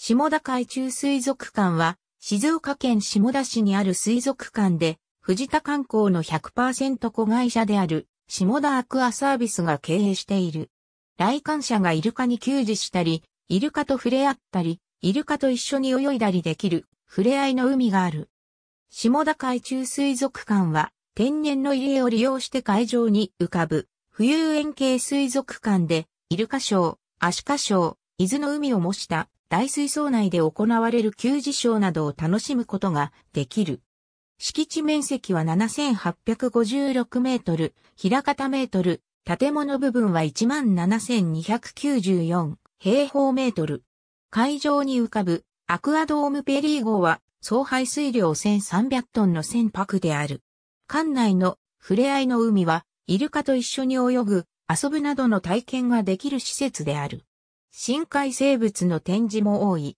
下田海中水族館は、静岡県下田市にある水族館で、藤田観光の100%子会社である、下田アクアサービスが経営している。来館者がイルカに給仕したり、イルカと触れ合ったり、イルカと一緒に泳いだりできる、触れ合いの海がある。下田海中水族館は、天然の入江を利用して海上に浮かぶ、浮遊園系水族館で、イルカショー、アシカショー、伊豆の海を模した大水槽内で行われる球児賞などを楽しむことができる。敷地面積は7856メートル、平方メートル、建物部分は17294平方メートル。会場に浮かぶアクアドームペリー号は総排水量1300トンの船舶である。館内の触れ合いの海はイルカと一緒に泳ぐ、遊ぶなどの体験ができる施設である。深海生物の展示も多い。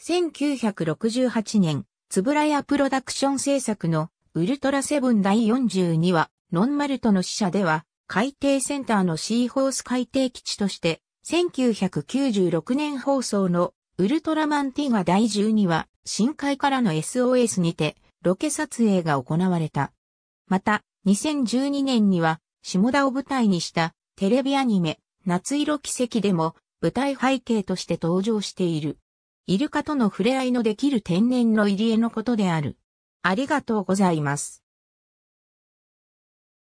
1968年、つぶらやプロダクション制作のウルトラセブン第42話、ノンマルトの死者では、海底センターのシーホース海底基地として、1996年放送のウルトラマンティガ第12話、深海からの SOS にて、ロケ撮影が行われた。また、2012年には、下田を舞台にしたテレビアニメ、夏色奇跡でも舞台背景として登場している。イルカとの触れ合いのできる天然の入り江のことである。ありがとうございます。